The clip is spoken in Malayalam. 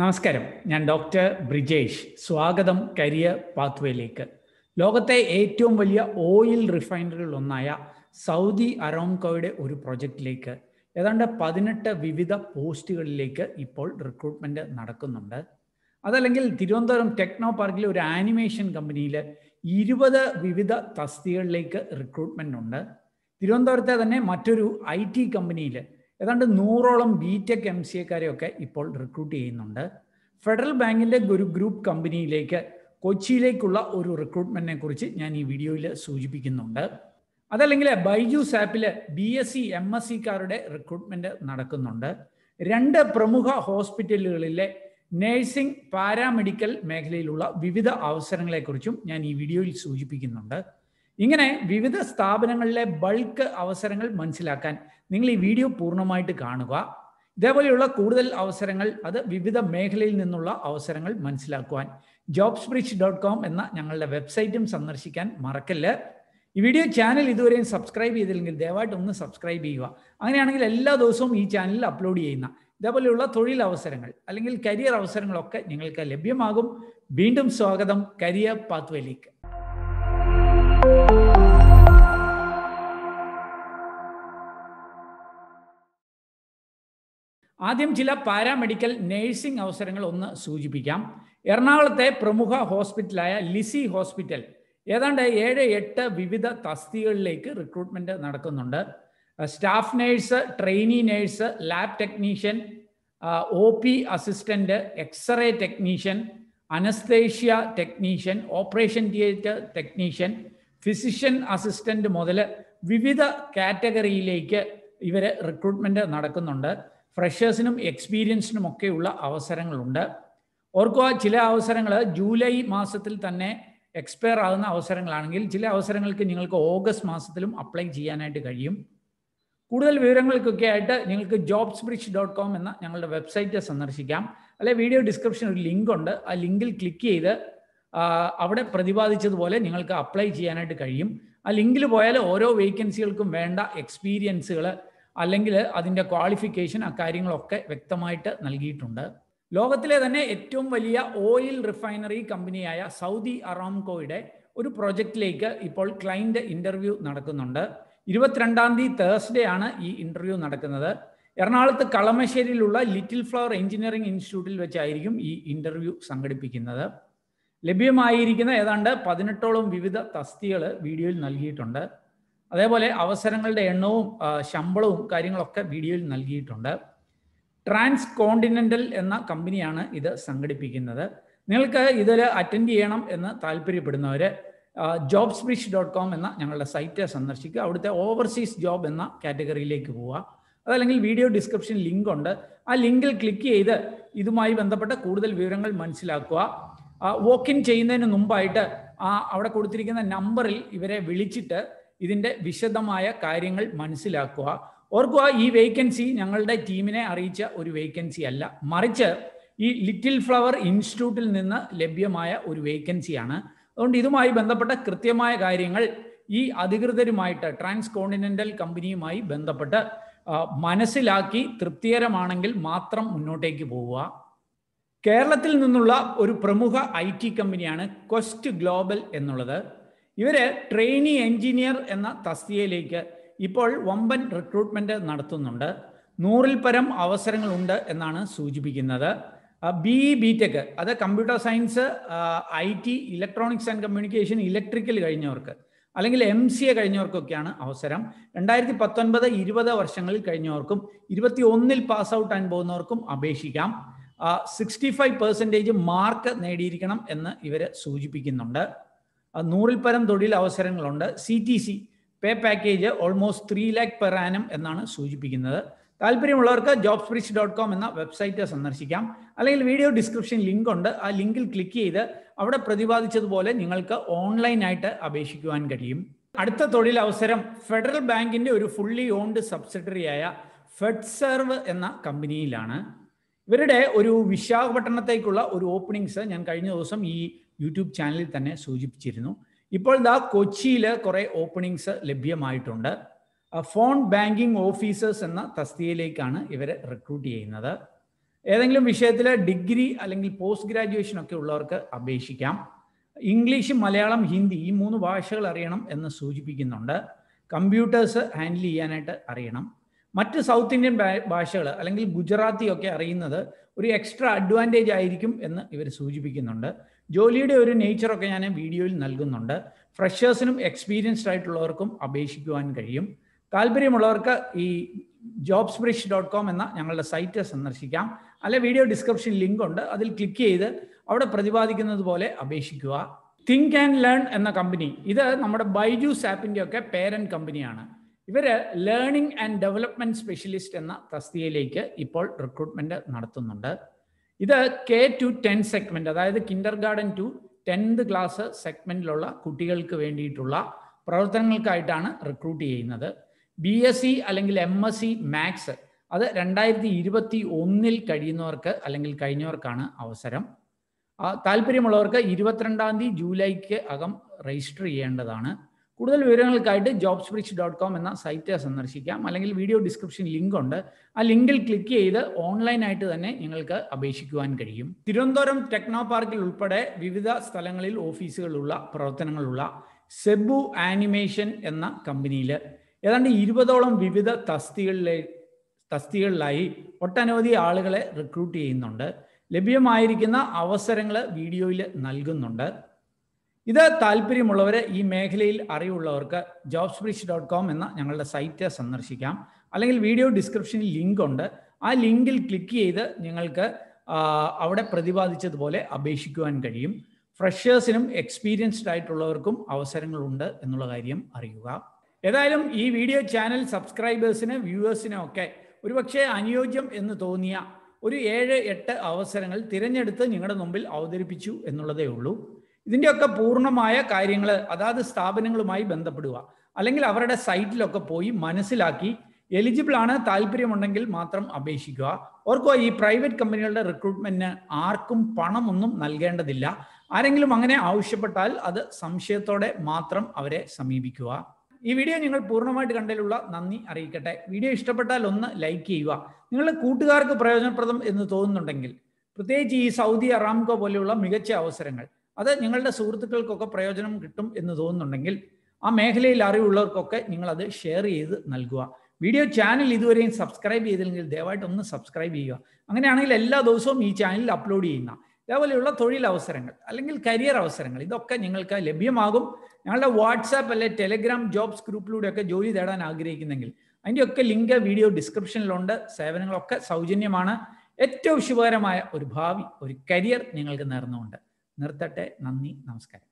നമസ്കാരം ഞാൻ ഡോക്ടർ ബ്രിജേഷ് സ്വാഗതം കരിയർ പാത്വേയിലേക്ക് ലോകത്തെ ഏറ്റവും വലിയ ഓയിൽ റിഫൈനറികൾ ഒന്നായ സൗദി അറോംകോയുടെ ഒരു പ്രൊജക്റ്റിലേക്ക് ഏതാണ്ട് പതിനെട്ട് വിവിധ പോസ്റ്റുകളിലേക്ക് ഇപ്പോൾ റിക്രൂട്ട്മെന്റ് നടക്കുന്നുണ്ട് അതല്ലെങ്കിൽ തിരുവനന്തപുരം ടെക്നോ പാർക്കിലെ ഒരു ആനിമേഷൻ കമ്പനിയിൽ ഇരുപത് വിവിധ തസ്തികളിലേക്ക് റിക്രൂട്ട്മെന്റ് ഉണ്ട് തിരുവനന്തപുരത്തെ തന്നെ മറ്റൊരു ഐ ടി കമ്പനിയിൽ ഏതാണ്ട് നൂറോളം ബി ടെക് എം സി എക്കാരെയൊക്കെ ഇപ്പോൾ റിക്രൂട്ട് ചെയ്യുന്നുണ്ട് ഫെഡറൽ ബാങ്കിൻ്റെ ഒരു ഗ്രൂപ്പ് കമ്പനിയിലേക്ക് കൊച്ചിയിലേക്കുള്ള ഒരു റിക്രൂട്ട്മെൻറ്റിനെ കുറിച്ച് ഞാൻ ഈ വീഡിയോയിൽ സൂചിപ്പിക്കുന്നുണ്ട് അതല്ലെങ്കിൽ ബൈജൂസ് ആപ്പിൽ B S C M S സിക്കാരുടെ റിക്രൂട്ട്മെൻറ്റ് നടക്കുന്നുണ്ട് രണ്ട് പ്രമുഖ ഹോസ്പിറ്റലുകളിലെ നേഴ്സിംഗ് പാരാമെഡിക്കൽ മേഖലയിലുള്ള വിവിധ അവസരങ്ങളെക്കുറിച്ചും ഞാൻ ഈ വീഡിയോയിൽ സൂചിപ്പിക്കുന്നുണ്ട് ഇങ്ങനെ വിവിധ സ്ഥാപനങ്ങളിലെ ബൾക്ക് അവസരങ്ങൾ മനസ്സിലാക്കാൻ നിങ്ങൾ ഈ വീഡിയോ പൂർണ്ണമായിട്ട് കാണുക ഇതേപോലെയുള്ള കൂടുതൽ അവസരങ്ങൾ അത് വിവിധ മേഖലയിൽ നിന്നുള്ള അവസരങ്ങൾ മനസ്സിലാക്കുവാൻ ജോബ് സ്പ്രിച്ച് ഡോട്ട് കോം എന്ന ഞങ്ങളുടെ വെബ്സൈറ്റും സന്ദർശിക്കാൻ മറക്കല്ല് ഈ വീഡിയോ ചാനൽ ഇതുവരെയും സബ്സ്ക്രൈബ് ചെയ്തില്ലെങ്കിൽ ദയവായിട്ട് ഒന്ന് സബ്സ്ക്രൈബ് ചെയ്യുക അങ്ങനെയാണെങ്കിൽ എല്ലാ ദിവസവും ഈ ചാനലിൽ അപ്ലോഡ് ചെയ്യുന്ന ഇതേപോലെയുള്ള തൊഴിൽ അവസരങ്ങൾ അല്ലെങ്കിൽ കരിയർ അവസരങ്ങളൊക്കെ നിങ്ങൾക്ക് ലഭ്യമാകും വീണ്ടും സ്വാഗതം കരിയർ പാത്വേലിക്ക് ആദ്യം ചില പാരാമെഡിക്കൽ നേഴ്സിംഗ് അവസരങ്ങൾ ഒന്ന് സൂചിപ്പിക്കാം എറണാകുളത്തെ പ്രമുഖ ഹോസ്പിറ്റലായ ലിസി ഹോസ്പിറ്റൽ ഏതാണ്ട് ഏഴ് എട്ട് വിവിധ തസ്തികകളിലേക്ക് റിക്രൂട്ട്മെന്റ് നടക്കുന്നുണ്ട് staff nurse trainee nurse lab technician O P assistant x-ray technician anaesthesia technician operation theatre technician physician assistant മുതൽ വിവിധ കാറ്റഗറിയിലേക്ക് ഇവരെ റിക്രൂട്ട്മെന്റ് നടക്കുന്നുണ്ട് ഫ്രഷേഴ്സിനും എക്സ്പീരിയൻസിനും ഒക്കെയുള്ള അവസരങ്ങളുണ്ട് ഓർക്കുക ചില അവസരങ്ങൾ ജൂലൈ മാസത്തിൽ തന്നെ എക്സ്പയർ ആകുന്ന അവസരങ്ങളാണെങ്കിൽ ചില അവസരങ്ങൾക്ക് നിങ്ങൾക്ക് ഓഗസ്റ്റ് മാസത്തിലും അപ്ലൈ ചെയ്യാനായിട്ട് കഴിയും കൂടുതൽ വിവരങ്ങൾക്കൊക്കെ ആയിട്ട് നിങ്ങൾക്ക് ജോബ്സ് ബ്രിഡ്ജ് ഡോട്ട് കോം എന്ന ഞങ്ങളുടെ വെബ്സൈറ്റ് സന്ദർശിക്കാം അല്ലെ വീഡിയോ ഡിസ്ക്രിപ്ഷനിൽ ഒരു ലിങ്ക് ഉണ്ട് ആ ലിങ്കിൽ ക്ലിക്ക് ചെയ്ത് അവിടെ പ്രതിപാദിച്ചതുപോലെ നിങ്ങൾക്ക് അപ്ലൈ ചെയ്യാനായിട്ട് കഴിയും ആ ലിങ്കിൽ പോയാൽ ഓരോ വേക്കൻസികൾക്കും വേണ്ട എക്സ്പീരിയൻസുകൾ അല്ലെങ്കിൽ അതിൻ്റെ ക്വാളിഫിക്കേഷൻ ആ കാര്യങ്ങളൊക്കെ വ്യക്തമായിട്ട് നൽകിയിട്ടുണ്ട് ലോകത്തിലെ തന്നെ ഏറ്റവും വലിയ ഓയിൽ റിഫൈനറി കമ്പനിയായ സൗദി അറാംകോയുടെ ഒരു പ്രൊജക്റ്റിലേക്ക് ഇപ്പോൾ ക്ലൈൻറ്റ് ഇൻ്റർവ്യൂ നടക്കുന്നുണ്ട് ഇരുപത്തിരണ്ടാം തീയതി തേഴ്സ്ഡേ ആണ് ഈ ഇൻ്റർവ്യൂ നടക്കുന്നത് എറണാകുളത്ത് കളമശ്ശേരിയിലുള്ള ലിറ്റിൽ ഫ്ലവർ എഞ്ചിനീയറിംഗ് ഇൻസ്റ്റിറ്റ്യൂട്ടിൽ വെച്ചായിരിക്കും ഈ ഇൻ്റർവ്യൂ സംഘടിപ്പിക്കുന്നത് ലഭ്യമായിരിക്കുന്ന ഏതാണ്ട് പതിനെട്ടോളം വിവിധ തസ്തികൾ വീഡിയോയിൽ നൽകിയിട്ടുണ്ട് അതേപോലെ അവസരങ്ങളുടെ എണ്ണവും ശമ്പളവും കാര്യങ്ങളൊക്കെ വീഡിയോയിൽ നൽകിയിട്ടുണ്ട് ട്രാൻസ് കോണ്ടിനെൻ്റൽ എന്ന കമ്പനിയാണ് ഇത് സംഘടിപ്പിക്കുന്നത് നിങ്ങൾക്ക് ഇതിൽ അറ്റൻഡ് ചെയ്യണം എന്ന് താല്പര്യപ്പെടുന്നവർ ജോബ് സ്പ്രിഷ് ഡോട്ട് കോം എന്ന ഞങ്ങളുടെ സൈറ്റ് സന്ദർശിക്കുക അവിടുത്തെ ഓവർസീസ് ജോബ് എന്ന കാറ്റഗറിയിലേക്ക് പോവുക അതല്ലെങ്കിൽ വീഡിയോ ഡിസ്ക്രിപ്ഷൻ ലിങ്ക് ഉണ്ട് ആ ലിങ്കിൽ ക്ലിക്ക് ചെയ്ത് ഇതുമായി ബന്ധപ്പെട്ട കൂടുതൽ വിവരങ്ങൾ മനസ്സിലാക്കുക വോക്ക് ഇൻ ചെയ്യുന്നതിന് മുമ്പായിട്ട് ആ അവിടെ കൊടുത്തിരിക്കുന്ന നമ്പറിൽ ഇവരെ വിളിച്ചിട്ട് ഇതിൻ്റെ വിശദമായ കാര്യങ്ങൾ മനസ്സിലാക്കുക ഓർക്കുക ഈ വേക്കൻസി ഞങ്ങളുടെ ടീമിനെ അറിയിച്ച ഒരു വേക്കൻസി അല്ല മറിച്ച് ഈ ലിറ്റിൽ ഫ്ലവർ ഇൻസ്റ്റിറ്റ്യൂട്ടിൽ നിന്ന് ലഭ്യമായ ഒരു വേക്കൻസിയാണ് അതുകൊണ്ട് ഇതുമായി ബന്ധപ്പെട്ട കൃത്യമായ കാര്യങ്ങൾ ഈ അധികൃതരുമായിട്ട് ട്രാൻസ് കോണ്ടിനെന്റൽ കമ്പനിയുമായി ബന്ധപ്പെട്ട് മനസ്സിലാക്കി തൃപ്തികരമാണെങ്കിൽ മാത്രം മുന്നോട്ടേക്ക് പോവുക കേരളത്തിൽ നിന്നുള്ള ഒരു പ്രമുഖ ഐ ടി കമ്പനിയാണ് ക്വസ്റ്റ് ഗ്ലോബൽ എന്നുള്ളത് ഇവര് ട്രെയിനി എഞ്ചിനീയർ എന്ന തസ്തികയിലേക്ക് ഇപ്പോൾ വമ്പൻ റിക്രൂട്ട്മെന്റ് നടത്തുന്നുണ്ട് നൂറിൽ പരം അവസരങ്ങളുണ്ട് എന്നാണ് സൂചിപ്പിക്കുന്നത് ബി ഇ ബി ടെക് അത് computer science I T electronics and communication electrical കഴിഞ്ഞവർക്ക് അല്ലെങ്കിൽ എം സി എ കഴിഞ്ഞവർക്കൊക്കെയാണ് അവസരം രണ്ടായിരത്തി പത്തൊൻപത് ഇരുപത് വർഷങ്ങളിൽ കഴിഞ്ഞവർക്കും ഇരുപത്തി ഒന്നിൽ പാസ് ഔട്ട് ആകാൻ പോകുന്നവർക്കും അപേക്ഷിക്കാം സിക്സ്റ്റി ഫൈവ് പെർസെൻറ്റേജ് മാർക്ക് നേടിയിരിക്കണം എന്ന് ഇവർ സൂചിപ്പിക്കുന്നുണ്ട് നൂറിൽ പരം തൊഴിൽ അവസരങ്ങളുണ്ട് C T C pay package almost three lakh per annum എന്നാണ് സൂചിപ്പിക്കുന്നത് താല്പര്യമുള്ളവർക്ക് ജോബ് സ്പ്രിച്ച് ഡോട്ട് കോം എന്ന വെബ്സൈറ്റ് സന്ദർശിക്കാം അല്ലെങ്കിൽ വീഡിയോ ഡിസ്ക്രിപ്ഷൻ ലിങ്ക് ഉണ്ട് ആ ലിങ്കിൽ ക്ലിക്ക് ചെയ്ത് അവിടെ പ്രതിപാദിച്ചതുപോലെ നിങ്ങൾക്ക് ഓൺലൈനായിട്ട് അപേക്ഷിക്കുവാൻ കഴിയും അടുത്ത തൊഴിലവസരം ഫെഡറൽ ബാങ്കിൻ്റെ ഒരു ഫുള്ളി ഓൺഡ് സബ്സിഡറിയായ ഫെഡ് സെർവ് എന്ന കമ്പനിയിലാണ് ഇവരുടെ ഒരു വിശാഖപട്ടണത്തേക്കുള്ള ഒരു ഓപ്പണിങ്സ് ഞാൻ കഴിഞ്ഞ ദിവസം ഈ യൂട്യൂബ് ചാനലിൽ തന്നെ സൂചിപ്പിച്ചിരുന്നു ഇപ്പോൾ ദാ കൊച്ചിയിൽ കുറേ ഓപ്പണിങ്സ് ലഭ്യമായിട്ടുണ്ട് ഫോൺ ബാങ്കിങ് ഓഫീസേഴ്സ് എന്ന തസ്തികയിലേക്കാണ് ഇവരെ റിക്രൂട്ട് ചെയ്യുന്നത് ഏതെങ്കിലും വിഷയത്തിൽ ഡിഗ്രി അല്ലെങ്കിൽ പോസ്റ്റ് ഗ്രാജുവേഷൻ ഒക്കെ ഉള്ളവർക്ക് അപേക്ഷിക്കാം ഇംഗ്ലീഷ് മലയാളം ഹിന്ദി ഈ മൂന്ന് ഭാഷകൾ അറിയണം എന്ന് സൂചിപ്പിക്കുന്നുണ്ട് കമ്പ്യൂട്ടേഴ്സ് ഹാൻഡിൽ ചെയ്യാനായിട്ട് അറിയണം മറ്റ് സൗത്ത് ഇന്ത്യൻ ഭാഷകൾ അല്ലെങ്കിൽ ഗുജറാത്തി ഒക്കെ അറിയുന്നത് ഒരു എക്സ്ട്രാ അഡ്വാൻറ്റേജ് ആയിരിക്കും എന്ന് ഇവർ സൂചിപ്പിക്കുന്നുണ്ട് ജോലിയുടെ ഒരു നേച്ചറൊക്കെ ഞാൻ വീഡിയോയിൽ നൽകുന്നുണ്ട് ഫ്രഷേഴ്സിനും എക്സ്പീരിയൻസ്ഡ് ആയിട്ടുള്ളവർക്കും അപേക്ഷിക്കുവാൻ കഴിയും താല്പര്യമുള്ളവർക്ക് ഈ ജോബ്സ് ബ്രിഷ് ഡോട്ട് കോം എന്ന ഞങ്ങളുടെ സൈറ്റ് സന്ദർശിക്കാം അല്ലെ വീഡിയോ ഡിസ്ക്രിപ്ഷൻ ലിങ്ക് ഉണ്ട് അതിൽ ക്ലിക്ക് ചെയ്ത് അവിടെ പ്രതിപാദിക്കുന്നത് പോലെ അപേക്ഷിക്കുക തിങ്ക് ആൻഡ് ലേൺ എന്ന കമ്പനി ഇത് നമ്മുടെ ബൈജൂസ് ആപ്പിൻ്റെ ഒക്കെ പേരൻറ് കമ്പനിയാണ് ഇവർ ലേണിംഗ് ആൻഡ് ഡെവലപ്മെന്റ് സ്പെഷ്യലിസ്റ്റ് എന്ന തസ്തികയിലേക്ക് ഇപ്പോൾ റിക്രൂട്ട്മെന്റ് നടത്തുന്നുണ്ട് ഇത് കെ ടു ടെൻ സെഗ്മെന്റ് അതായത് kindergarten to tenth class സെഗ്മെന്റിലുള്ള കുട്ടികൾക്ക് വേണ്ടിയിട്ടുള്ള പ്രവർത്തനങ്ങൾക്കായിട്ടാണ് റിക്രൂട്ട് ചെയ്യുന്നത് ബി എസ് സി അല്ലെങ്കിൽ എം എസ് സി മാത്സ് അത് രണ്ടായിരത്തി ഇരുപത്തി ഒന്നിൽ കഴിയുന്നവർക്ക് അല്ലെങ്കിൽ കഴിഞ്ഞവർക്കാണ് അവസരം താല്പര്യമുള്ളവർക്ക് ഇരുപത്തിരണ്ടാം തീയതി ജൂലൈക്ക് അകം രജിസ്റ്റർ ചെയ്യേണ്ടതാണ് കൂടുതൽ വിവരങ്ങൾക്കായിട്ട് ജോബ് സ്പ്രിച്ച് ഡോട്ട് കോം എന്ന സൈറ്റ് സന്ദർശിക്കാം അല്ലെങ്കിൽ വീഡിയോ ഡിസ്ക്രിപ്ഷൻ ലിങ്ക് ഉണ്ട് ആ ലിങ്കിൽ ക്ലിക്ക് ചെയ്ത് ഓൺലൈനായിട്ട് തന്നെ നിങ്ങൾക്ക് അപേക്ഷിക്കുവാൻ കഴിയും തിരുവനന്തപുരം ടെക്നോ പാർക്കിൽ ഉൾപ്പെടെ വിവിധ സ്ഥലങ്ങളിൽ ഓഫീസുകളുള്ള പ്രവർത്തനങ്ങളുള്ള സെബു ആനിമേഷൻ എന്ന കമ്പനിയിൽ ഏതാണ്ട് ഇരുപതോളം വിവിധ തസ്തികളിലെ തസ്തികളിലായി ഒട്ടനവധി ആളുകളെ റിക്രൂട്ട് ചെയ്യുന്നുണ്ട് ലഭ്യമായിരിക്കുന്ന അവസരങ്ങൾ വീഡിയോയിൽ നൽകുന്നുണ്ട് ഇത് താല്പര്യമുള്ളവരെ ഈ മേഖലയിൽ അറിവുള്ളവർക്ക് ജോബ്സ് ബ്രിഷ് ഡോട്ട് കോം എന്ന ഞങ്ങളുടെ സൈറ്റ് സന്ദർശിക്കാം അല്ലെങ്കിൽ വീഡിയോ ഡിസ്ക്രിപ്ഷനിൽ ലിങ്ക് ഉണ്ട് ആ ലിങ്കിൽ ക്ലിക്ക് ചെയ്ത് നിങ്ങൾക്ക് അവിടെ പ്രതിപാദിച്ചതുപോലെ അപേക്ഷിക്കുവാൻ കഴിയും ഫ്രഷേഴ്സിനും എക്സ്പീരിയൻസ്ഡ് ആയിട്ടുള്ളവർക്കും അവസരങ്ങളുണ്ട് എന്നുള്ള കാര്യം അറിയുക ഏതായാലും ഈ വീഡിയോ ചാനൽ സബ്സ്ക്രൈബേഴ്സിന് വ്യൂവേഴ്സിനും ഒക്കെ ഒരുപക്ഷെ അനുയോജ്യം എന്ന് തോന്നിയ ഒരു ഏഴ് എട്ട് അവസരങ്ങൾ തിരഞ്ഞെടുത്ത് നിങ്ങളുടെ മുമ്പിൽ അവതരിപ്പിച്ചു എന്നുള്ളതേ ഉള്ളൂ ഇതിൻ്റെയൊക്കെ പൂർണ്ണമായ കാര്യങ്ങൾ അതാത് സ്ഥാപനങ്ങളുമായി ബന്ധപ്പെടുക അല്ലെങ്കിൽ അവരുടെ സൈറ്റിലൊക്കെ പോയി മനസ്സിലാക്കി എലിജിബിൾ ആണ് താല്പര്യമുണ്ടെങ്കിൽ മാത്രം അപേക്ഷിക്കുക ഓർക്കുക ഈ പ്രൈവറ്റ് കമ്പനികളുടെ റിക്രൂട്ട്മെന്റിന് ആർക്കും പണമൊന്നും നൽകേണ്ടതില്ല ആരെങ്കിലും അങ്ങനെ ആവശ്യപ്പെട്ടാൽ അത് സംശയത്തോടെ മാത്രം അവരെ സമീപിക്കുക ഈ വീഡിയോ നിങ്ങൾ പൂർണ്ണമായിട്ട് കണ്ടതിലുള്ള നന്ദി അറിയിക്കട്ടെ വീഡിയോ ഇഷ്ടപ്പെട്ടാൽ ഒന്ന് ലൈക്ക് ചെയ്യുക നിങ്ങൾ കൂട്ടുകാർക്ക് പ്രയോജനപ്രദം എന്ന് തോന്നുന്നുണ്ടെങ്കിൽ പ്രത്യേകിച്ച് ഈ സൗദി അറാംകോ പോലെയുള്ള മികച്ച അവസരങ്ങൾ അത് നിങ്ങളുടെ സുഹൃത്തുക്കൾക്കൊക്കെ പ്രയോജനം കിട്ടും എന്ന് തോന്നുന്നുണ്ടെങ്കിൽ ആ മേഖലയിൽ അറിവുള്ളവർക്കൊക്കെ അത് ഷെയർ ചെയ്ത് നൽകുക വീഡിയോ ചാനൽ ഇതുവരെയും സബ്സ്ക്രൈബ് ചെയ്തില്ലെങ്കിൽ ദയവായിട്ട് ഒന്ന് സബ്സ്ക്രൈബ് ചെയ്യുക അങ്ങനെയാണെങ്കിൽ എല്ലാ ദിവസവും ഈ ചാനലിൽ അപ്ലോഡ് ചെയ്യുന്ന ഇതേപോലെയുള്ള തൊഴിലവസരങ്ങൾ അല്ലെങ്കിൽ കരിയർ അവസരങ്ങൾ ഇതൊക്കെ നിങ്ങൾക്ക് ലഭ്യമാകും ഞങ്ങളുടെ വാട്സാപ്പ് അല്ലെ ടെലഗ്രാം ജോബ്സ് ഗ്രൂപ്പിലൂടെയൊക്കെ ജോലി തേടാൻ ആഗ്രഹിക്കുന്നെങ്കിൽ അതിൻ്റെയൊക്കെ ലിങ്ക് വീഡിയോ ഡിസ്ക്രിപ്ഷനിലുണ്ട് സേവനങ്ങളൊക്കെ സൗജന്യമാണ് ഏറ്റവും ശുഭകരമായ ഒരു ഭാവി ഒരു കരിയർ നിങ്ങൾക്ക് നേർന്നുകൊണ്ട് നിർത്തട്ടെ നന്ദി നമസ്കാരം